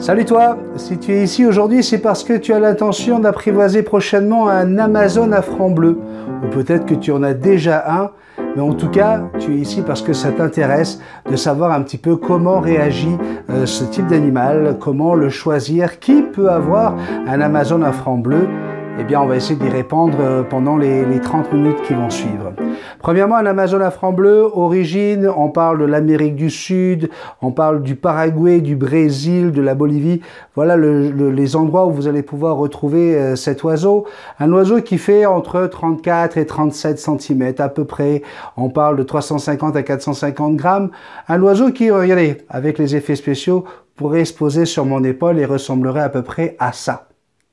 Salut toi Si tu es ici aujourd'hui, c'est parce que tu as l'intention d'apprivoiser prochainement un Amazon à franc bleu. Ou peut-être que tu en as déjà un, mais en tout cas, tu es ici parce que ça t'intéresse de savoir un petit peu comment réagit euh, ce type d'animal, comment le choisir, qui peut avoir un Amazon à franc bleu eh bien, on va essayer d'y répondre euh, pendant les, 30 minutes qui vont suivre. Premièrement, un Amazon à franc bleu, origine, on parle de l'Amérique du Sud, on parle du Paraguay, du Brésil, de la Bolivie. Voilà les endroits où vous allez pouvoir retrouver euh, cet oiseau. Un oiseau qui fait entre 34 et 37 cm à peu près. On parle de 350 à 450 grammes. Un oiseau qui, regardez, avec les effets spéciaux, pourrait se poser sur mon épaule et ressemblerait à peu près à ça.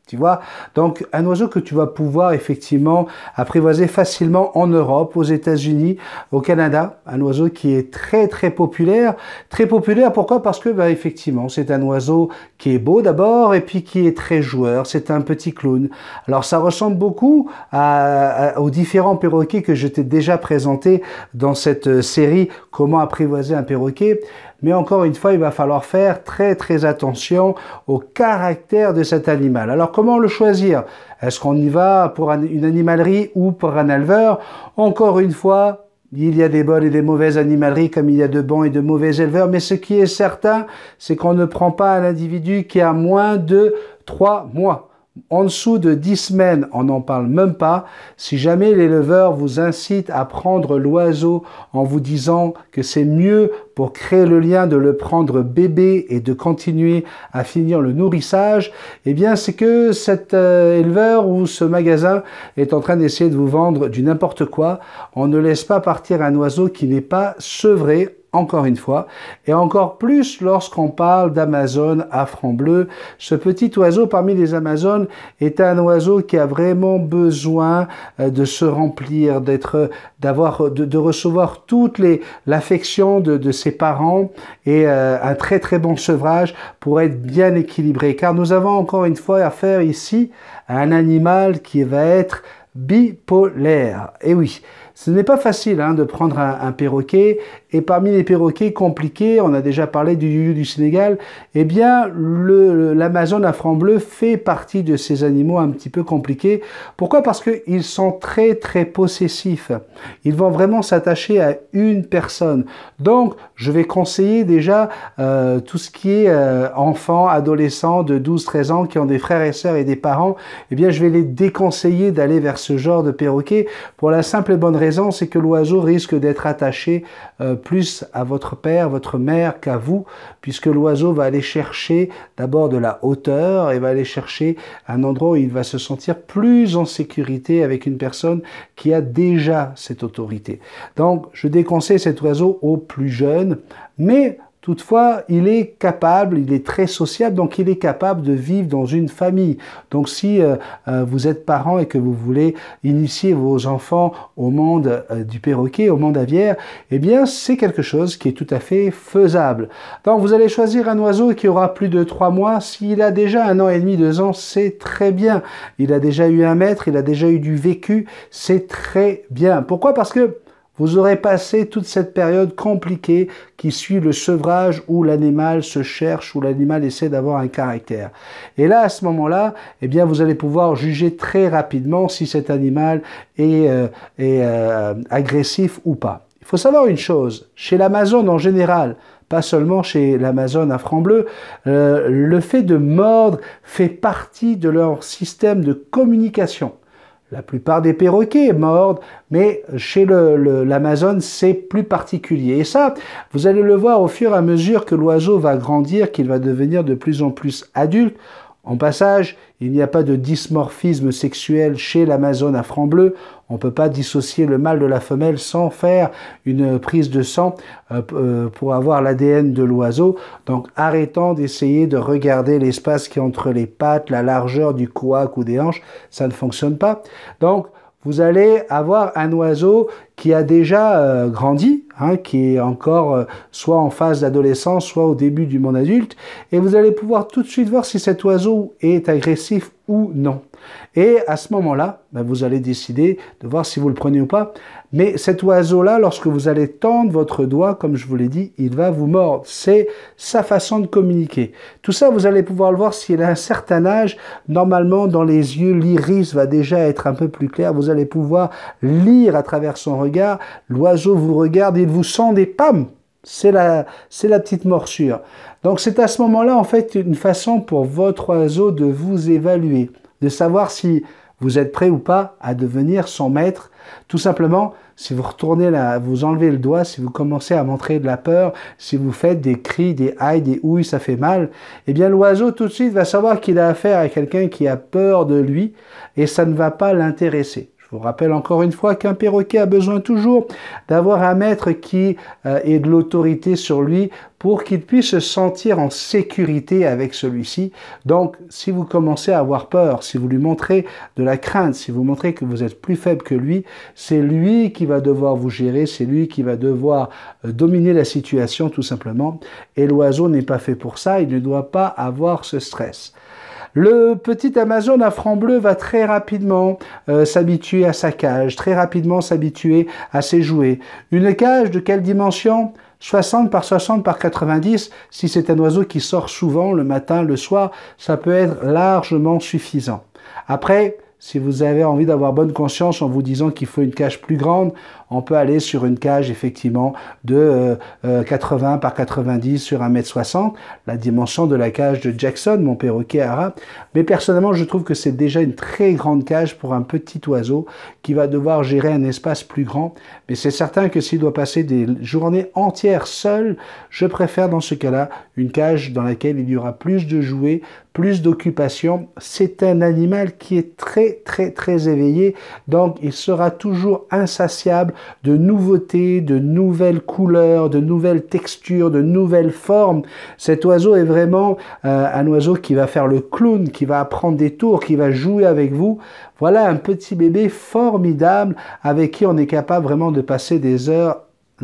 Tu vois Donc un oiseau que tu vas pouvoir effectivement apprivoiser facilement en Europe, aux États-Unis, au Canada, un oiseau qui est très très populaire, très populaire pourquoi Parce que ben, effectivement, c'est un oiseau qui est beau d'abord et puis qui est très joueur, c'est un petit clown. Alors ça ressemble beaucoup aux différents perroquets que je t'ai déjà présentés dans cette euh, série comment apprivoiser un perroquet. Mais encore une fois, il va falloir faire très très attention au caractère de cet animal. Alors comment le choisir Est-ce qu'on y va pour une animalerie ou pour un éleveur Encore une fois, il y a des bonnes et des mauvaises animaleries comme il y a de bons et de mauvais éleveurs, mais ce qui est certain, c'est qu'on ne prend pas un individu qui a moins de 3 mois. En dessous de 10 semaines, on n'en parle même pas. Si jamais l'éleveur vous incite à prendre l'oiseau en vous disant que c'est mieux pour créer le lien de le prendre bébé et de continuer à finir le nourrissage, eh bien c'est que cet euh, éleveur ou ce magasin est en train d'essayer de vous vendre du n'importe quoi. On ne laisse pas partir un oiseau qui n'est pas sevré encore une fois, et encore plus lorsqu'on parle d'Amazon à franc bleu. Ce petit oiseau parmi les Amazones est un oiseau qui a vraiment besoin euh, de se remplir, d'être, d'avoir, de, recevoir toute les, l'affection de, ses parents et euh, un très très bon sevrage pour être bien équilibré. Car nous avons encore une fois affaire ici à un animal qui va être bipolaire. Et oui, ce n'est pas facile hein, de prendre un perroquet et parmi les perroquets compliqués, on a déjà parlé du yuyu du Sénégal, eh bien, l'amazone à franc bleu fait partie de ces animaux un petit peu compliqués. Pourquoi Parce qu'ils sont très, très possessifs. Ils vont vraiment s'attacher à une personne. Donc, je vais conseiller déjà euh, tout ce qui est euh, enfants, adolescents de 12-13 ans qui ont des frères et sœurs et des parents, eh bien, je vais les déconseiller d'aller vers ce genre de perroquet pour la simple et bonne raison, c'est que l'oiseau risque d'être attaché euh, plus à votre père, votre mère qu'à vous, puisque l'oiseau va aller chercher d'abord de la hauteur et va aller chercher un endroit où il va se sentir plus en sécurité avec une personne qui a déjà cette autorité. Donc je déconseille cet oiseau aux plus jeunes, mais Toutefois, il est capable, il est très sociable, donc il est capable de vivre dans une famille. Donc si euh, euh, vous êtes parent et que vous voulez initier vos enfants au monde euh, du perroquet, au monde aviaire, eh bien c'est quelque chose qui est tout à fait faisable. Donc vous allez choisir un oiseau qui aura plus de trois mois. S'il a déjà un an et demi, deux ans, c'est très bien. Il a déjà eu un maître, il a déjà eu du vécu, c'est très bien. Pourquoi Parce que vous aurez passé toute cette période compliquée qui suit le sevrage où l'animal se cherche, où l'animal essaie d'avoir un caractère. Et là, à ce moment-là, eh bien, vous allez pouvoir juger très rapidement si cet animal est, euh, euh, agressif ou pas. Il faut savoir une chose, chez l'Amazone en général, pas seulement chez l'Amazone à franc bleu, euh, le fait de mordre fait partie de leur système de communication. La plupart des perroquets mordent, mais chez l'Amazone, c'est plus particulier. Et ça, vous allez le voir au fur et à mesure que l'oiseau va grandir, qu'il va devenir de plus en plus adulte. En passage, il n'y a pas de dysmorphisme sexuel chez l'Amazone à franc bleu. On ne peut pas dissocier le mâle de la femelle sans faire une prise de sang euh, euh, pour avoir l'ADN de l'oiseau. Donc arrêtons d'essayer de regarder l'espace qui est entre les pattes, la largeur du couac ou des hanches. Ça ne fonctionne pas. Donc vous allez avoir un oiseau qui a déjà euh, grandi, Hein, qui est encore euh, soit en phase d'adolescence, soit au début du monde adulte, et vous allez pouvoir tout de suite voir si cet oiseau est agressif ou non. Et à ce moment-là, ben, vous allez décider de voir si vous le prenez ou pas. Mais cet oiseau-là, lorsque vous allez tendre votre doigt, comme je vous l'ai dit, il va vous mordre. C'est sa façon de communiquer. Tout ça, vous allez pouvoir le voir s'il a un certain âge. Normalement, dans les yeux, l'iris va déjà être un peu plus clair. Vous allez pouvoir lire à travers son regard. L'oiseau vous regarde, il vous sent des pâmes. C'est la, c'est la petite morsure. Donc c'est à ce moment-là, en fait, une façon pour votre oiseau de vous évaluer de savoir si vous êtes prêt ou pas à devenir son maître. Tout simplement, si vous retournez la, vous enlevez le doigt, si vous commencez à montrer de la peur, si vous faites des cris, des aïe, des ouilles, ça fait mal, eh bien l'oiseau tout de suite va savoir qu'il a affaire à quelqu'un qui a peur de lui et ça ne va pas l'intéresser vous rappelle encore une fois qu'un perroquet a besoin toujours d'avoir un maître qui euh, ait de l'autorité sur lui pour qu'il puisse se sentir en sécurité avec celui-ci. Donc, si vous commencez à avoir peur, si vous lui montrez de la crainte, si vous montrez que vous êtes plus faible que lui, c'est lui qui va devoir vous gérer, c'est lui qui va devoir euh, dominer la situation tout simplement. Et l'oiseau n'est pas fait pour ça, il ne doit pas avoir ce stress. Le petit Amazon à franc bleu va très rapidement euh, s'habituer à sa cage, très rapidement s'habituer à ses jouets. Une cage de quelle dimension 60 par 60 par 90, si c'est un oiseau qui sort souvent le matin, le soir, ça peut être largement suffisant. Après, si vous avez envie d'avoir bonne conscience en vous disant qu'il faut une cage plus grande, on peut aller sur une cage effectivement de 80 euh, euh, par 90 sur 1m60, la dimension de la cage de Jackson, mon perroquet arabe. Mais personnellement, je trouve que c'est déjà une très grande cage pour un petit oiseau qui va devoir gérer un espace plus grand. Mais c'est certain que s'il doit passer des journées entières seul, je préfère dans ce cas-là une cage dans laquelle il y aura plus de jouets, plus d'occupation. C'est un animal qui est très très très éveillé, donc il sera toujours insatiable de nouveautés, de nouvelles couleurs, de nouvelles textures, de nouvelles formes. Cet oiseau est vraiment euh, un oiseau qui va faire le clown, qui va apprendre des tours, qui va jouer avec vous. Voilà un petit bébé formidable avec qui on est capable vraiment de passer des heures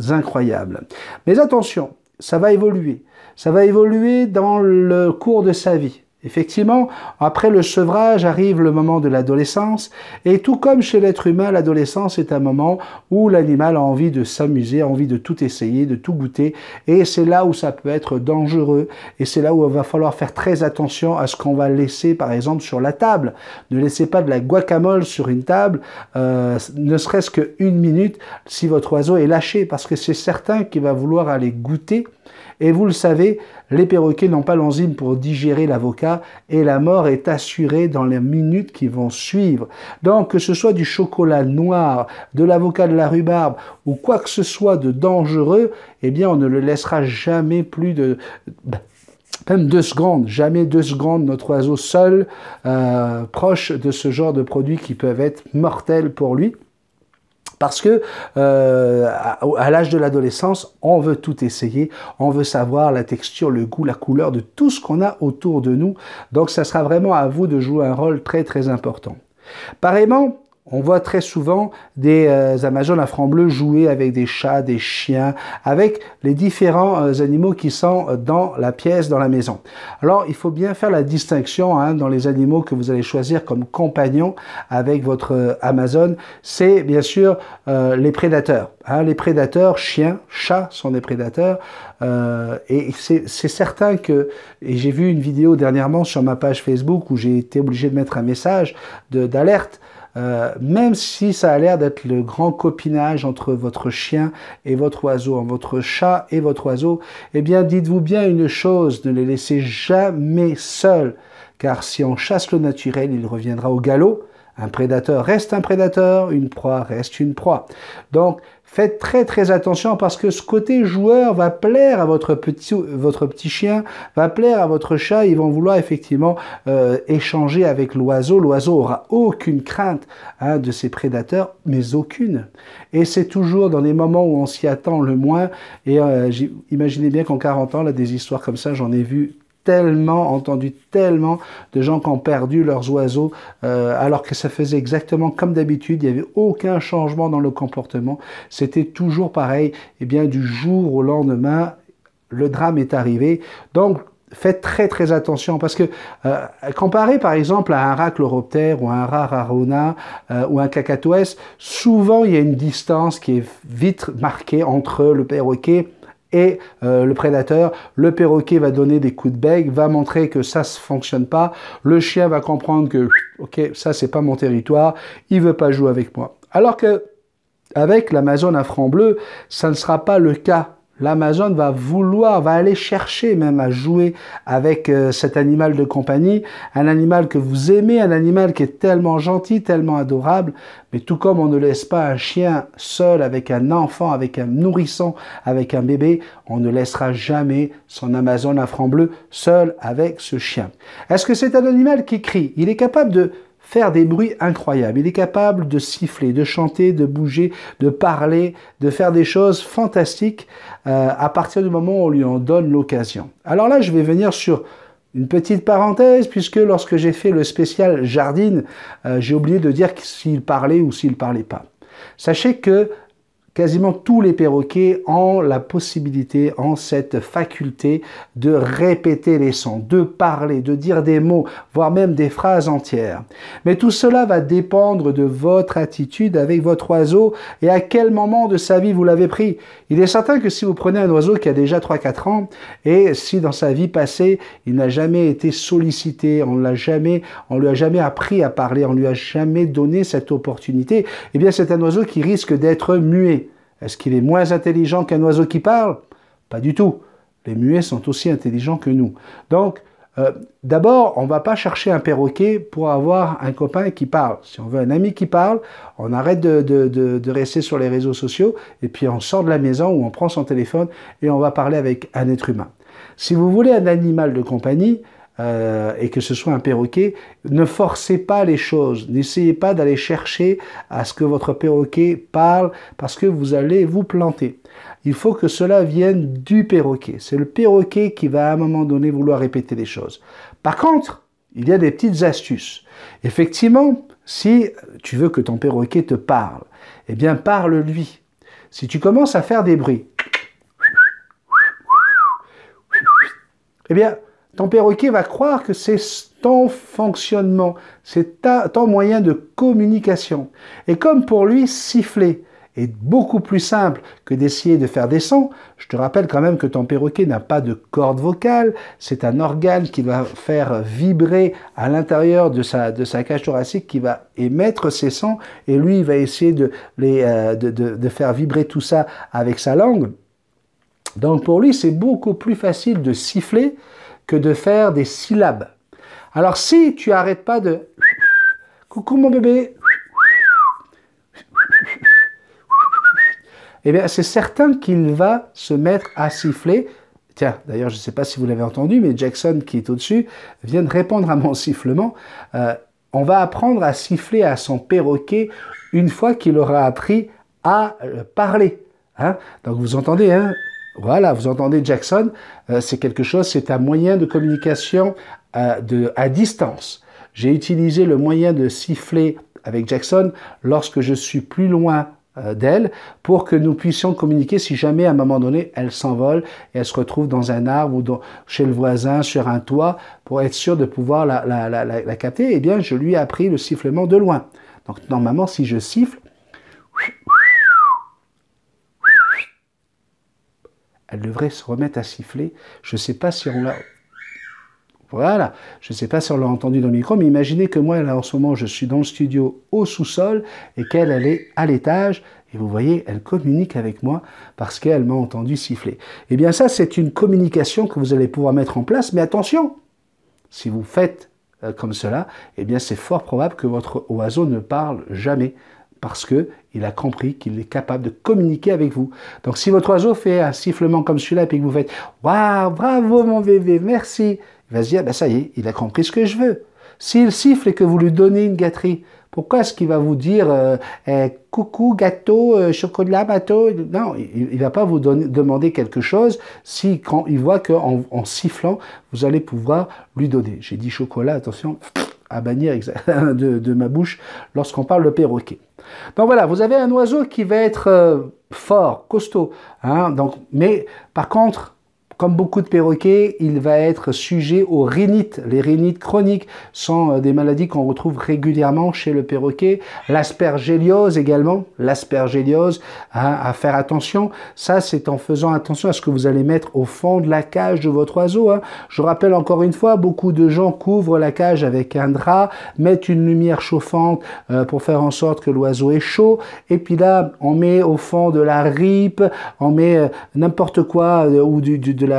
incroyables. Mais attention, ça va évoluer. Ça va évoluer dans le cours de sa vie. Effectivement, après le sevrage arrive le moment de l'adolescence, et tout comme chez l'être humain, l'adolescence est un moment où l'animal a envie de s'amuser, a envie de tout essayer, de tout goûter, et c'est là où ça peut être dangereux, et c'est là où il va falloir faire très attention à ce qu'on va laisser, par exemple, sur la table. Ne laissez pas de la guacamole sur une table, euh, ne serait-ce qu'une minute, si votre oiseau est lâché, parce que c'est certain qu'il va vouloir aller goûter et vous le savez, les perroquets n'ont pas l'enzyme pour digérer l'avocat et la mort est assurée dans les minutes qui vont suivre. Donc que ce soit du chocolat noir, de l'avocat de la rhubarbe ou quoi que ce soit de dangereux, eh bien on ne le laissera jamais plus de même deux secondes, jamais deux secondes, notre oiseau seul, euh, proche de ce genre de produits qui peuvent être mortels pour lui. Parce que euh, à, l'âge de l'adolescence, on veut tout essayer, on veut savoir la texture, le goût, la couleur de tout ce qu'on a autour de nous. Donc ça sera vraiment à vous de jouer un rôle très très important. Pareillement, on voit très souvent des euh, Amazones à franc bleu jouer avec des chats, des chiens, avec les différents euh, animaux qui sont euh, dans la pièce, dans la maison. Alors, il faut bien faire la distinction hein, dans les animaux que vous allez choisir comme compagnons avec votre Amazon. C'est bien sûr les prédateurs. Hein. les prédateurs, chiens, chats sont des prédateurs. et c'est certain que, et j'ai vu une vidéo dernièrement sur ma page Facebook où j'ai été obligé de mettre un message d'alerte. Euh, même si ça a l'air d'être le grand copinage entre votre chien et votre oiseau, entre votre chat et votre oiseau, eh bien dites-vous bien une chose, ne les laissez jamais seuls, car si on chasse le naturel, il reviendra au galop, un prédateur reste un prédateur, une proie reste une proie. Donc, faites très très attention parce que ce côté joueur va plaire à votre petit, votre petit chien, va plaire à votre chat. Ils vont vouloir effectivement euh, échanger avec l'oiseau. L'oiseau aura aucune crainte hein, de ses prédateurs, mais aucune. Et c'est toujours dans les moments où on s'y attend le moins. Et euh, imaginez bien qu'en 40 ans, là, des histoires comme ça, j'en ai vu tellement entendu tellement de gens qui ont perdu leurs oiseaux euh, alors que ça faisait exactement comme d'habitude, il n'y avait aucun changement dans le comportement, c'était toujours pareil, et eh bien du jour au lendemain, le drame est arrivé. Donc faites très très attention parce que euh, comparé par exemple à un racloroptère, ou un rare euh, ou un cacatoès, souvent il y a une distance qui est vite marquée entre le perroquet et euh, le prédateur. Le perroquet va donner des coups de bec, va montrer que ça ne fonctionne pas. Le chien va comprendre que, ok, ça c'est pas mon territoire, il veut pas jouer avec moi. Alors que avec l'Amazone à franc bleu, ça ne sera pas le cas L'Amazon va vouloir, va aller chercher même à jouer avec euh, cet animal de compagnie, un animal que vous aimez, un animal qui est tellement gentil, tellement adorable, mais tout comme on ne laisse pas un chien seul avec un enfant, avec un nourrisson, avec un bébé, on ne laissera jamais son Amazon à franc bleu seul avec ce chien. Est-ce que c'est un animal qui crie Il est capable de faire des bruits incroyables. Il est capable de siffler, de chanter, de bouger, de parler, de faire des choses fantastiques euh, à partir du moment où on lui en donne l'occasion. Alors là, je vais venir sur une petite parenthèse, puisque lorsque j'ai fait le spécial Jardine, euh, j'ai oublié de dire s'il parlait ou s'il ne parlait pas. Sachez que quasiment tous les perroquets ont la possibilité, ont cette faculté de répéter les sons, de parler, de dire des mots, voire même des phrases entières. Mais tout cela va dépendre de votre attitude avec votre oiseau et à quel moment de sa vie vous l'avez pris. Il est certain que si vous prenez un oiseau qui a déjà 3-4 ans et si dans sa vie passée, il n'a jamais été sollicité, on l'a jamais, on lui a jamais appris à parler, on lui a jamais donné cette opportunité, eh bien c'est un oiseau qui risque d'être muet. Est-ce qu'il est moins intelligent qu'un oiseau qui parle Pas du tout. Les muets sont aussi intelligents que nous. Donc, euh, d'abord, on ne va pas chercher un perroquet pour avoir un copain qui parle. Si on veut un ami qui parle, on arrête de, de, rester sur les réseaux sociaux et puis on sort de la maison ou on prend son téléphone et on va parler avec un être humain. Si vous voulez un animal de compagnie, euh, et que ce soit un perroquet, ne forcez pas les choses, n'essayez pas d'aller chercher à ce que votre perroquet parle parce que vous allez vous planter. Il faut que cela vienne du perroquet. C'est le perroquet qui va à un moment donné vouloir répéter les choses. Par contre, il y a des petites astuces. Effectivement, si tu veux que ton perroquet te parle, eh bien parle-lui. Si tu commences à faire des bruits, eh bien, ton perroquet va croire que c'est ton fonctionnement, c'est ton moyen de communication. Et comme pour lui, siffler est beaucoup plus simple que d'essayer de faire des sons, je te rappelle quand même que ton perroquet n'a pas de corde vocale, c'est un organe qui va faire vibrer à l'intérieur de sa, cage thoracique qui va émettre ses sons et lui il va essayer euh, de faire vibrer tout ça avec sa langue. Donc pour lui c'est beaucoup plus facile de siffler que de faire des syllabes. Alors si tu arrêtes pas de coucou mon bébé, eh bien c'est certain qu'il va se mettre à siffler. Tiens, d'ailleurs je ne sais pas si vous l'avez entendu, mais Jackson qui est au-dessus vient de répondre à mon sifflement. Euh, on va apprendre à siffler à son perroquet une fois qu'il aura appris à euh, parler. Hein. Donc vous entendez, hein? Voilà, vous entendez Jackson, euh, c'est quelque chose, c'est un moyen de communication à, euh, de, à distance. J'ai utilisé le moyen de siffler avec Jackson lorsque je suis plus loin euh, d'elle pour que nous puissions communiquer si jamais à un moment donné elle s'envole et elle se retrouve dans un arbre ou chez le voisin, sur un toit, pour être sûr de pouvoir la, la, la, capter, eh bien je lui ai appris le sifflement de loin. Donc normalement si je siffle, elle devrait se remettre à siffler. Je ne sais pas si on l'a... Voilà, je ne sais pas si on l'a entendu dans le micro, mais imaginez que moi, là, en ce moment, je suis dans le studio au sous-sol et qu'elle, est à l'étage. Et vous voyez, elle communique avec moi parce qu'elle m'a entendu siffler. Eh bien ça, c'est une communication que vous allez pouvoir mettre en place, mais attention, si vous faites euh, comme cela, eh bien c'est fort probable que votre oiseau ne parle jamais parce que il a compris qu'il est capable de communiquer avec vous. Donc si votre oiseau fait un sifflement comme celui-là et puis que vous faites Waouh, bravo mon bébé, merci, il va se dire ben, ça y est, il a compris ce que je veux. S'il siffle et que vous lui donnez une gâterie, pourquoi est-ce qu'il va vous dire euh, eh, coucou gâteau euh, chocolat bateau Non, il, va pas vous demander quelque chose si quand il voit qu'en en sifflant vous allez pouvoir lui donner. J'ai dit chocolat, attention à bannir de, ma bouche lorsqu'on parle de perroquet. Donc voilà, vous avez un oiseau qui va être euh, fort, costaud, hein, donc, mais par contre, beaucoup de perroquets, il va être sujet aux rhinites. Les rhinites chroniques sont euh, des maladies qu'on retrouve régulièrement chez le perroquet. L'aspergéliose également, l'aspergéliose, hein, à faire attention. Ça, c'est en faisant attention à ce que vous allez mettre au fond de la cage de votre oiseau. Hein. Je rappelle encore une fois, beaucoup de gens couvrent la cage avec un drap, mettent une lumière chauffante euh, pour faire en sorte que l'oiseau est chaud. Et puis là, on met au fond de la ripe, on met euh, n'importe quoi ou de la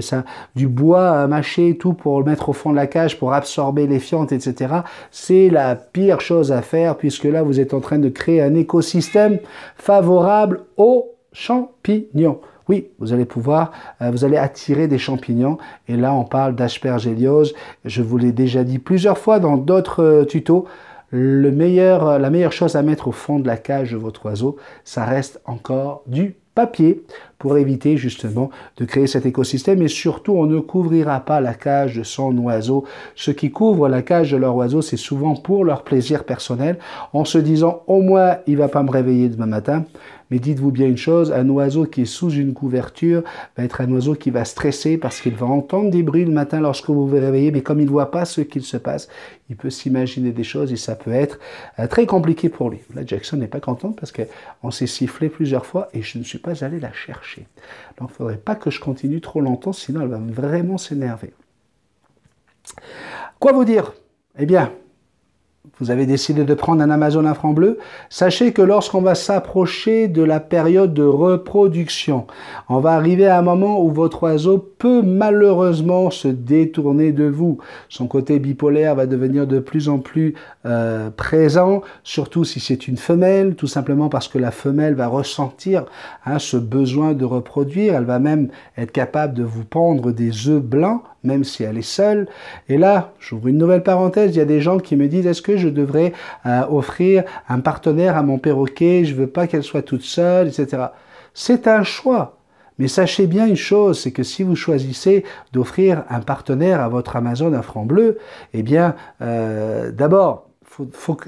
ça, du bois mâché tout pour le mettre au fond de la cage pour absorber les fientes, etc. C'est la pire chose à faire puisque là vous êtes en train de créer un écosystème favorable aux champignons. Oui, vous allez pouvoir, euh, vous allez attirer des champignons. Et là, on parle d'aspergéliose. Je vous l'ai déjà dit plusieurs fois dans d'autres euh, tutos. Le meilleur, euh, la meilleure chose à mettre au fond de la cage de votre oiseau, ça reste encore du papier pour éviter justement de créer cet écosystème et surtout on ne couvrira pas la cage de son oiseau. ce qui couvre la cage de leur oiseau, c'est souvent pour leur plaisir personnel en se disant au moins il va pas me réveiller demain matin dites-vous bien une chose, un oiseau qui est sous une couverture va être un oiseau qui va stresser parce qu'il va entendre des bruits le matin lorsque vous vous réveillez, mais comme il ne voit pas ce qu'il se passe, il peut s'imaginer des choses et ça peut être euh, très compliqué pour lui. Là, Jackson n'est pas content parce qu'on s'est sifflé plusieurs fois et je ne suis pas allé la chercher. Donc, il ne faudrait pas que je continue trop longtemps, sinon elle va vraiment s'énerver. Quoi vous dire Eh bien, vous avez décidé de prendre un Amazon bleu, sachez que lorsqu'on va s'approcher de la période de reproduction, on va arriver à un moment où votre oiseau peut malheureusement se détourner de vous. Son côté bipolaire va devenir de plus en plus euh, présent, surtout si c'est une femelle, tout simplement parce que la femelle va ressentir hein, ce besoin de reproduire. Elle va même être capable de vous pendre des œufs blancs même si elle est seule. Et là, j'ouvre une nouvelle parenthèse, il y a des gens qui me disent, est-ce que je devrais euh, offrir un partenaire à mon perroquet, je veux pas qu'elle soit toute seule, etc. C'est un choix. Mais sachez bien une chose, c'est que si vous choisissez d'offrir un partenaire à votre Amazon à franc bleu, eh bien, euh, d'abord,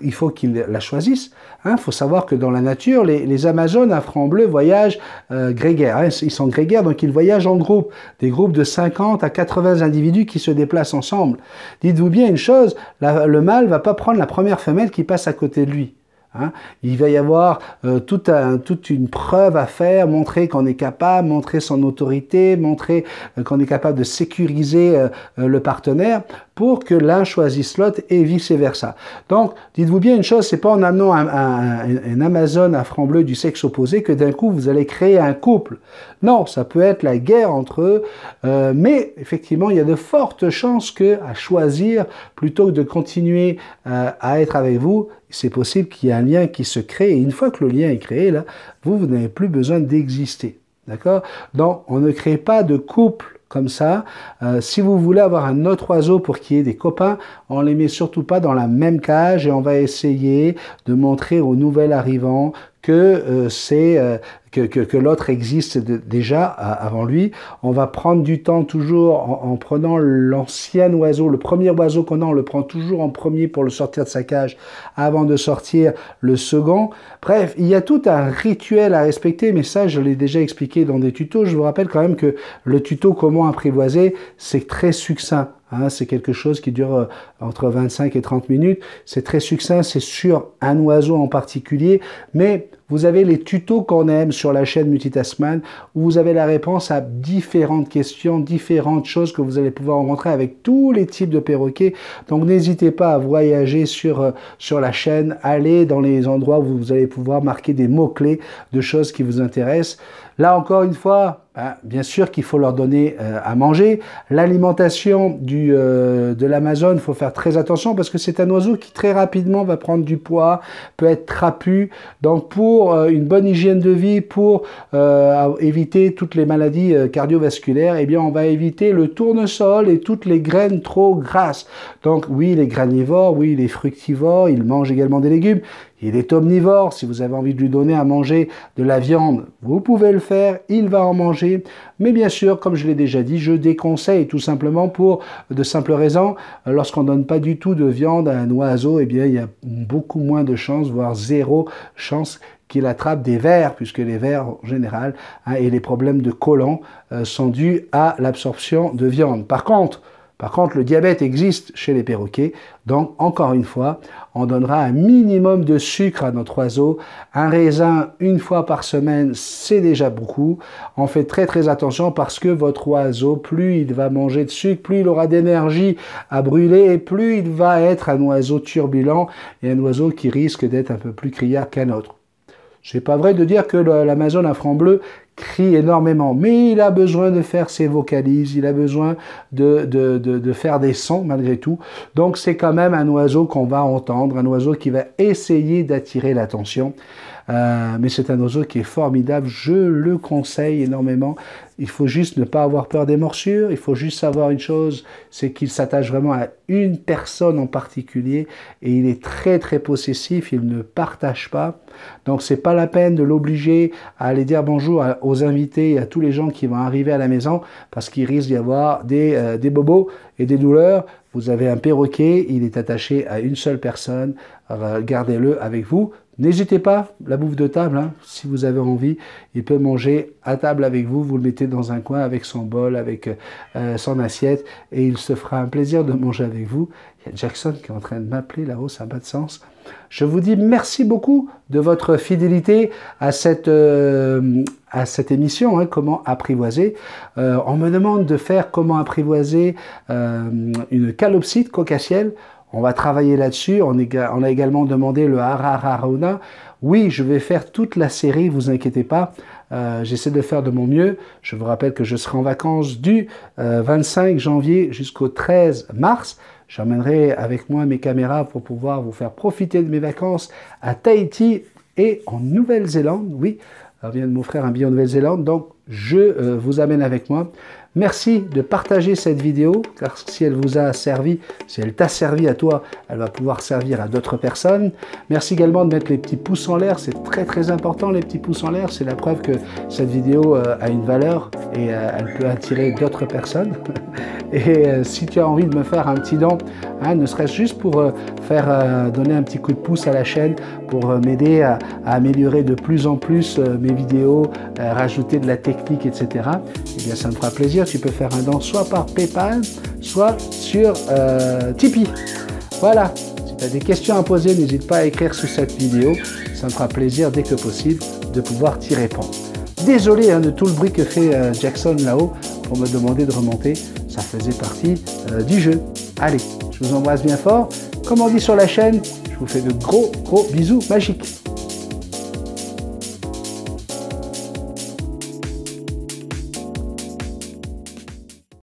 il faut qu'ils la choisissent. Hein. Il faut savoir que dans la nature, les, Amazones à franc bleu voyagent euh, grégaires. Hein. Ils sont grégaires, donc ils voyagent en groupe. Des groupes de 50 à 80 individus qui se déplacent ensemble. Dites-vous bien une chose, le mâle ne va pas prendre la première femelle qui passe à côté de lui. Hein. Il va y avoir euh, un, toute, une preuve à faire, montrer qu'on est capable, montrer son autorité, montrer euh, qu'on est capable de sécuriser euh, le partenaire pour que l'un choisisse l'autre et vice-versa. Donc, dites-vous bien une chose, c'est pas en amenant un, un, Amazon à franc bleu du sexe opposé que d'un coup vous allez créer un couple. Non, ça peut être la guerre entre eux, euh, mais effectivement, il y a de fortes chances que à choisir plutôt que de continuer euh, à être avec vous, c'est possible qu'il y ait un lien qui se crée. Et une fois que le lien est créé, là, vous, vous n'avez plus besoin d'exister. D'accord Donc, on ne crée pas de couple comme ça. Euh, si vous voulez avoir un autre oiseau pour qu'il y ait des copains, on les met surtout pas dans la même cage et on va essayer de montrer aux nouvel arrivants que euh, c'est euh, que, l'autre existe déjà avant lui. On va prendre du temps toujours en, en prenant l'ancien oiseau, le premier oiseau qu'on a, on le prend toujours en premier pour le sortir de sa cage avant de sortir le second. Bref, il y a tout un rituel à respecter, mais ça je l'ai déjà expliqué dans des tutos. Je vous rappelle quand même que le tuto comment apprivoiser, c'est très succinct. Hein, c'est quelque chose qui dure euh, entre 25 et 30 minutes. C'est très succinct, c'est sur un oiseau en particulier, mais vous avez les tutos qu'on aime sur la chaîne Multitaskman où vous avez la réponse à différentes questions, différentes choses que vous allez pouvoir rencontrer avec tous les types de perroquets. Donc n'hésitez pas à voyager sur, euh, sur la chaîne, allez dans les endroits où vous allez pouvoir marquer des mots-clés de choses qui vous intéressent. Là encore une fois, ben, bien sûr qu'il faut leur donner euh, à manger. L'alimentation du euh, de l'Amazon, il faut faire très attention parce que c'est un oiseau qui très rapidement va prendre du poids, peut être trapu. Donc pour pour euh, une bonne hygiène de vie, pour euh, éviter toutes les maladies euh, cardiovasculaires, et eh bien on va éviter le tournesol et toutes les graines trop grasses. Donc oui, les granivores, oui, les fructivores, ils mangent également des légumes, il est omnivore, si vous avez envie de lui donner à manger de la viande, vous pouvez le faire, il va en manger. Mais bien sûr, comme je l'ai déjà dit, je déconseille tout simplement pour de simples raisons. Lorsqu'on ne donne pas du tout de viande à un oiseau, eh bien, il y a beaucoup moins de chances, voire zéro chance qu'il attrape des vers, puisque les vers en général hein, et les problèmes de collants euh, sont dus à l'absorption de viande. Par contre, par contre, le diabète existe chez les perroquets, donc encore une fois, on donnera un minimum de sucre à notre oiseau. Un raisin une fois par semaine, c'est déjà beaucoup. On fait très très attention parce que votre oiseau, plus il va manger de sucre, plus il aura d'énergie à brûler et plus il va être un oiseau turbulent et un oiseau qui risque d'être un peu plus criard qu'un autre. C'est pas vrai de dire que l'Amazone à franc bleu crie énormément, mais il a besoin de faire ses vocalises, il a besoin de, de, de, de faire des sons malgré tout. Donc c'est quand même un oiseau qu'on va entendre, un oiseau qui va essayer d'attirer l'attention. Euh, mais c'est un oiseau qui est formidable, je le conseille énormément. Il faut juste ne pas avoir peur des morsures, il faut juste savoir une chose, c'est qu'il s'attache vraiment à une personne en particulier et il est très très possessif, il ne partage pas. Donc c'est pas la peine de l'obliger à aller dire bonjour aux invités et à tous les gens qui vont arriver à la maison parce qu'il risque d'y avoir des, euh, des bobos et des douleurs. Vous avez un perroquet, il est attaché à une seule personne, gardez-le avec vous N'hésitez pas, la bouffe de table, hein, si vous avez envie, il peut manger à table avec vous, vous le mettez dans un coin avec son bol, avec euh, son assiette, et il se fera un plaisir de manger avec vous. Il y a Jackson qui est en train de m'appeler là-haut, ça n'a pas de sens. Je vous dis merci beaucoup de votre fidélité à cette, euh, à cette émission, hein, Comment apprivoiser. Euh, on me demande de faire Comment apprivoiser une calopsite cocassielle. On va travailler là-dessus. On, a également demandé le Harararona. Oui, je vais faire toute la série, vous inquiétez pas. Euh, j'essaie de faire de mon mieux. Je vous rappelle que je serai en vacances du 25 euh, janvier jusqu'au 13 mars. J'emmènerai avec moi mes caméras pour pouvoir vous faire profiter de mes vacances à Tahiti et en Nouvelle-Zélande. Oui, on vient de m'offrir un billet en Nouvelle-Zélande, donc je euh, vous amène avec moi. Merci de partager cette vidéo, car si elle vous a servi, si elle t'a servi à toi, elle va pouvoir servir à d'autres personnes. Merci également de mettre les petits pouces en l'air, c'est très très important les petits pouces en l'air, c'est la preuve que cette vidéo euh, a une valeur et euh, elle peut attirer d'autres personnes. Et euh, si tu as envie de me faire un petit don, hein, ne serait-ce juste pour faire donner un petit coup de pouce à la chaîne, pour m'aider à, à, améliorer de plus en plus mes vidéos, rajouter de la technique, etc., eh bien ça me fera plaisir tu peux faire un don soit par PayPal, soit sur euh, Tipeee. Voilà, si tu as des questions à poser, n'hésite pas à écrire sous cette vidéo. Ça me fera plaisir dès que possible de pouvoir t'y répondre. Désolé hein, de tout le bruit que fait euh, Jackson là-haut pour me demander de remonter. Ça faisait partie euh, du jeu. Allez, je vous embrasse bien fort. Comme on dit sur la chaîne, je vous fais de gros gros bisous magiques.